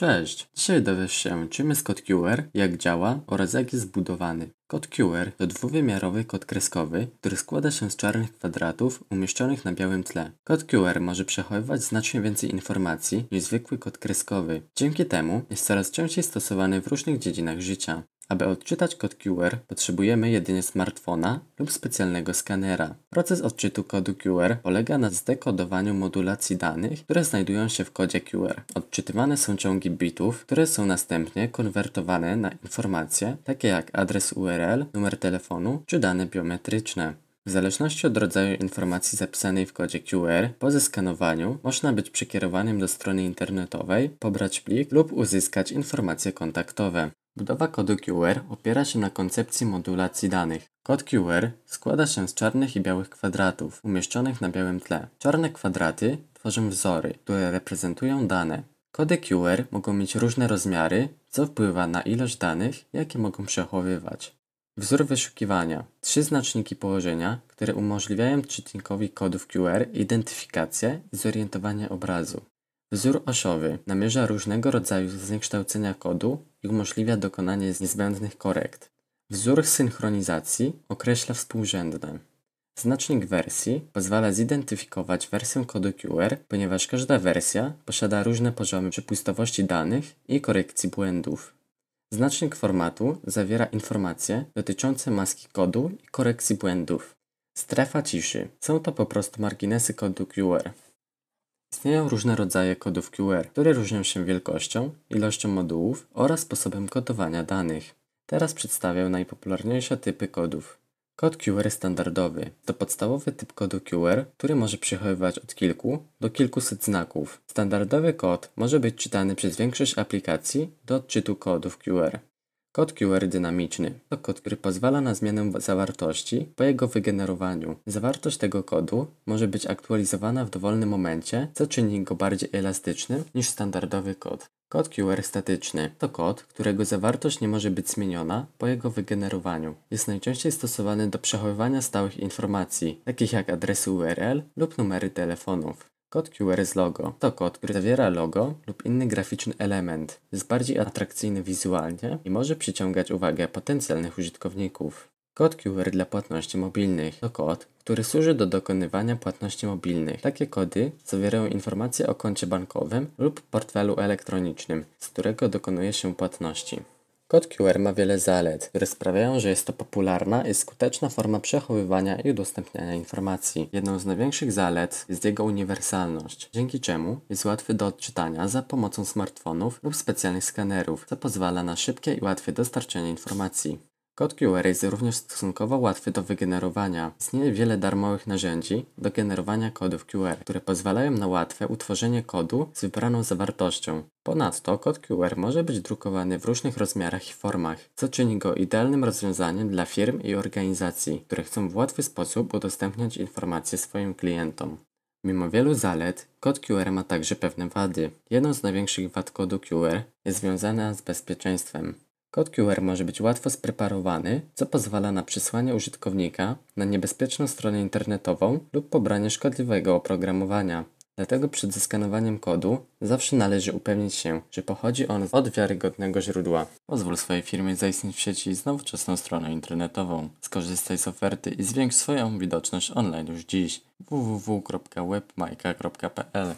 Cześć! Dzisiaj dowiesz się, czym jest kod QR, jak działa oraz jak jest zbudowany. Kod QR to dwuwymiarowy kod kreskowy, który składa się z czarnych kwadratów umieszczonych na białym tle. Kod QR może przechowywać znacznie więcej informacji niż zwykły kod kreskowy. Dzięki temu jest coraz częściej stosowany w różnych dziedzinach życia. Aby odczytać kod QR potrzebujemy jedynie smartfona lub specjalnego skanera. Proces odczytu kodu QR polega na zdekodowaniu modulacji danych, które znajdują się w kodzie QR. Odczytywane są ciągi bitów, które są następnie konwertowane na informacje takie jak adres URL, numer telefonu czy dane biometryczne. W zależności od rodzaju informacji zapisanej w kodzie QR, po zeskanowaniu można być przekierowanym do strony internetowej, pobrać plik lub uzyskać informacje kontaktowe. Budowa kodu QR opiera się na koncepcji modulacji danych. Kod QR składa się z czarnych i białych kwadratów umieszczonych na białym tle. Czarne kwadraty tworzą wzory, które reprezentują dane. Kody QR mogą mieć różne rozmiary, co wpływa na ilość danych, jakie mogą przechowywać. Wzór wyszukiwania. Trzy znaczniki położenia, które umożliwiają czytnikowi kodów QR identyfikację i zorientowanie obrazu. Wzór oszowy namierza różnego rodzaju zniekształcenia kodu i umożliwia dokonanie niezbędnych korekt. Wzór synchronizacji określa współrzędne. Znacznik wersji pozwala zidentyfikować wersję kodu QR, ponieważ każda wersja posiada różne poziomy przepustowości danych i korekcji błędów. Znacznik formatu zawiera informacje dotyczące maski kodu i korekcji błędów. Strefa ciszy. Są to po prostu marginesy kodu QR. Istnieją różne rodzaje kodów QR, które różnią się wielkością, ilością modułów oraz sposobem kodowania danych. Teraz przedstawię najpopularniejsze typy kodów. Kod QR standardowy to podstawowy typ kodu QR, który może przechowywać od kilku do kilkuset znaków. Standardowy kod może być czytany przez większość aplikacji do odczytu kodów QR. Kod QR dynamiczny to kod, który pozwala na zmianę zawartości po jego wygenerowaniu. Zawartość tego kodu może być aktualizowana w dowolnym momencie, co czyni go bardziej elastycznym niż standardowy kod. Kod QR statyczny to kod, którego zawartość nie może być zmieniona po jego wygenerowaniu. Jest najczęściej stosowany do przechowywania stałych informacji, takich jak adresy URL lub numery telefonów. Kod QR z logo to kod, który zawiera logo lub inny graficzny element. Jest bardziej atrakcyjny wizualnie i może przyciągać uwagę potencjalnych użytkowników. Kod QR dla płatności mobilnych to kod, który służy do dokonywania płatności mobilnych. Takie kody zawierają informacje o koncie bankowym lub portfelu elektronicznym, z którego dokonuje się płatności. Kod QR ma wiele zalet, które sprawiają, że jest to popularna i skuteczna forma przechowywania i udostępniania informacji. Jedną z największych zalet jest jego uniwersalność, dzięki czemu jest łatwy do odczytania za pomocą smartfonów lub specjalnych skanerów, co pozwala na szybkie i łatwe dostarczenie informacji. Kod QR jest również stosunkowo łatwy do wygenerowania. Istnieje wiele darmowych narzędzi do generowania kodów QR, które pozwalają na łatwe utworzenie kodu z wybraną zawartością. Ponadto kod QR może być drukowany w różnych rozmiarach i formach, co czyni go idealnym rozwiązaniem dla firm i organizacji, które chcą w łatwy sposób udostępniać informacje swoim klientom. Mimo wielu zalet, kod QR ma także pewne wady. Jedną z największych wad kodu QR jest związana z bezpieczeństwem. Kod QR może być łatwo spreparowany, co pozwala na przesłanie użytkownika na niebezpieczną stronę internetową lub pobranie szkodliwego oprogramowania. Dlatego przed zeskanowaniem kodu zawsze należy upewnić się, że pochodzi on od wiarygodnego źródła. Pozwól swojej firmie zaistnieć w sieci z nowoczesną stroną internetową. Skorzystaj z oferty i zwiększ swoją widoczność online już dziś. www.webmajka.pl